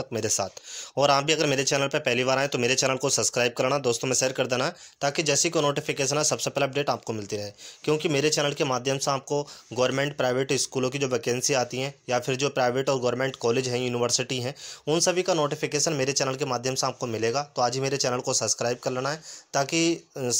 तक मेरे साथ और आप भी अगर मेरे चैनल पर पहली बार आए तो मेरे चैनल को सब्सक्राइब करना दोस्तों में शेयर कर देना ताकि जैसी को नोटिफिकेशन है सबसे पहले अपडेट आपको मिलती रहे क्योंकि मेरे चैनल के माध्यम से आपको गवर्नमेंट प्राइवेट स्कूलों की जो वैकेंसी आती हैं या फिर जो प्राइवेट और गवर्नमेंट कॉलेज हैं यूनिवर्सिटी हैं उन सभी का नोटिफिकेशन मेरे चैनल के माध्यम से आपको मिलेगा तो आज ही मेरे चैनल को सब्सक्राइब कर लेना है ताकि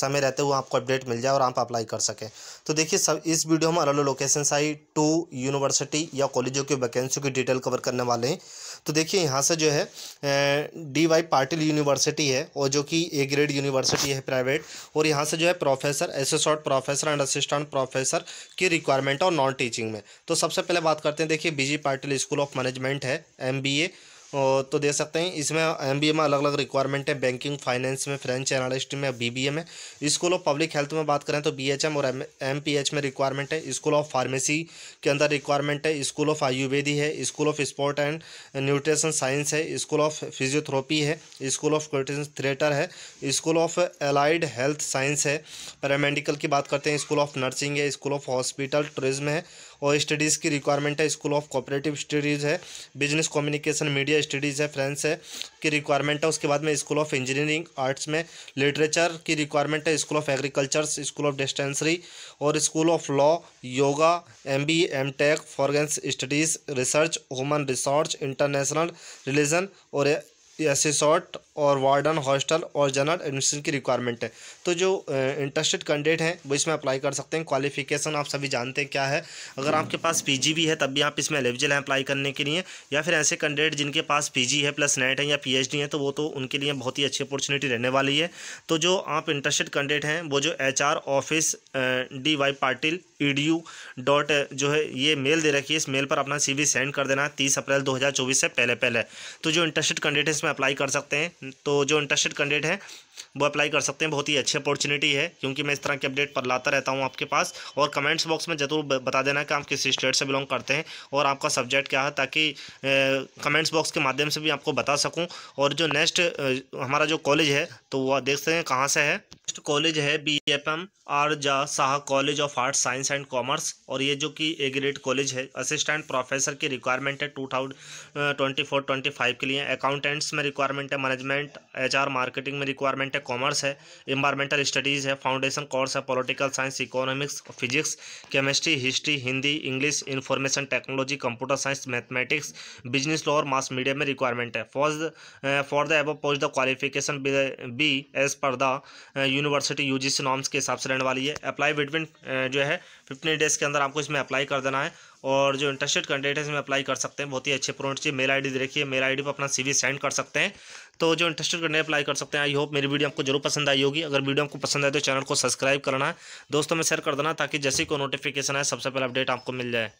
समय रहते हुए आपको अपडेट मिल जाए और आप अप्लाई कर सकें तो देखिए सब इस वीडियो में अलग अलग लोकेशन आई टू यूनिवर्सिटी या कॉलेजों की वैकेंसी की डिटेल कवर करने वाले हैं तो देखिए यहाँ से जो है डी वाई पाटिल यूनिवर्सिटी है और जो कि ए ग्रेड यूनिवर्सिटी है प्राइवेट और यहाँ से जो है professor associate professor and assistant professor की रिक्वायरमेंट और नॉन टीचिंग में तो सबसे पहले बात करते हैं देखिए B G Patil school of management है एम तो दे सकते हैं इसमें एम में अलग अलग रिक्वायरमेंट है बैंकिंग फाइनेंस में फ्रेंच एनालिस्ट में बी बी ए में स्कूल ऑफ पब्लिक हेल्थ में बात करें तो बी एच एम और एम पी एच में रिक्वायरमेंट है स्कूल ऑफ फार्मेसी के अंदर रिक्वायरमेंट है स्कूल ऑफ आयुर्वेदी है school of sport and nutrition science है स्कूल ऑफ फिजियोथ्रोपी है स्कूल ऑफ थिएटर है school of allied health science है पैरामेडिकल की बात करते हैं स्कूल ऑफ नर्सिंग है स्कूल ऑफ हॉस्पिटल टूरिज्म है और स्टडीज़ की रिक्वायरमेंट है स्कूल ऑफ कोऑपरेटिव स्टडीज़ है बिजनेस कम्युनिकेशन मीडिया स्टडीज़ है फ्रेंड्स है की रिक्वायरमेंट है उसके बाद में स्कूल ऑफ इंजीनियरिंग आर्ट्स में लिटरेचर की रिक्वायरमेंट है school of agriculture school of डिस्टेंसरी और school of law yoga M B M tech forensic studies research human resource international religion और एसेसॉट और वार्डन हॉस्टल और जनरल एडमिशन की रिक्वायरमेंट है तो जो इंटरेस्टेड कैंडिडेट हैं वो इसमें अप्लाई कर सकते हैं क्वालिफिकेशन आप सभी जानते हैं क्या है अगर हम्म। आपके पास पीजी भी है तब भी आप इसमें एलिजिबल हैं अप्लाई करने के लिए या फिर ऐसे कैंडिडेट जिनके पास पीजी है प्लस नेट है या पीएचडी है तो वो तो उनके लिए बहुत ही अच्छी अपॉर्चुनिटी रहने वाली है तो जो आप इंटरेस्टेड कैंडिडेट हैं वो जो H office D Y Patil E dot जो है ये मेल दे रखी है इस मेल पर अपना सी सेंड कर देना है तीस अप्रैल दो से पहले पहले तो जो इंटरेस्टेड कैंडिडेट इसमें में अप्लाई कर सकते हैं तो जो इंटरेस्टेड कैंडिडेट हैं वो अप्लाई कर सकते हैं बहुत ही अच्छी अपॉर्चुनिटी है क्योंकि मैं इस तरह के अपडेट पर लाता रहता हूँ आपके पास और कमेंट्स बॉक्स में जरूर बता देना कि आप किस स्टेट से बिलोंग करते हैं और आपका सब्जेक्ट क्या है ताकि कमेंट्स बॉक्स के माध्यम से भी आपको बता सकूँ और जो नेक्स्ट हमारा जो कॉलेज है तो वह देख सकते हैं कहाँ से है नेक्स्ट कॉलेज है बी एफ एम आर जा Shah college of art science and commerce और ये जो कि ए ग्रेड कॉलेज है असिस्टेंट प्रोफेसर की रिक्वायरमेंट है two thousand twenty four twenty five के लिए अकाउंटेंट्स में रिक्वायरमेंट है मैनेजमेंट एचआर मार्केटिंग में रिक्वायरमेंट है कॉमर्स है इन्वायरमेंटल स्टडीज़ है फाउंडेशन कोर्स है political science economics physics chemistry history Hindi English information technology computer science mathematics business law और मास मीडिया में रिक्वायरमेंट है for for the above post the qualification be as per the university UGC norms के हिसाब से रहने वाली है apply between uh, जो है फिफ्टीन डेज के अंदर आपको इसमें अप्लाई कर देना है और जो इंटरेस्टेड कैंडिडेट है इसमें अप्लाई कर सकते हैं बहुत ही अच्छे प्रोडक्ट चाहिए मेल आईडी देखिए मेल आईडी पर अपना सीवी सेंड कर सकते हैं तो जो इंटरेस्टेड कैंडिडेट अप्लाई कर सकते हैं आई होप मेरी वीडियो आपको जरूर पसंद आई होगी अगर वीडियो आपको पसंद आए तो चैनल को सब्सक्राइब करना दोस्तों में शेयर कर देना ताकि जैसे कोई नोटिफिकेशन आए सबसे पहले अपडेट आपको मिल जाए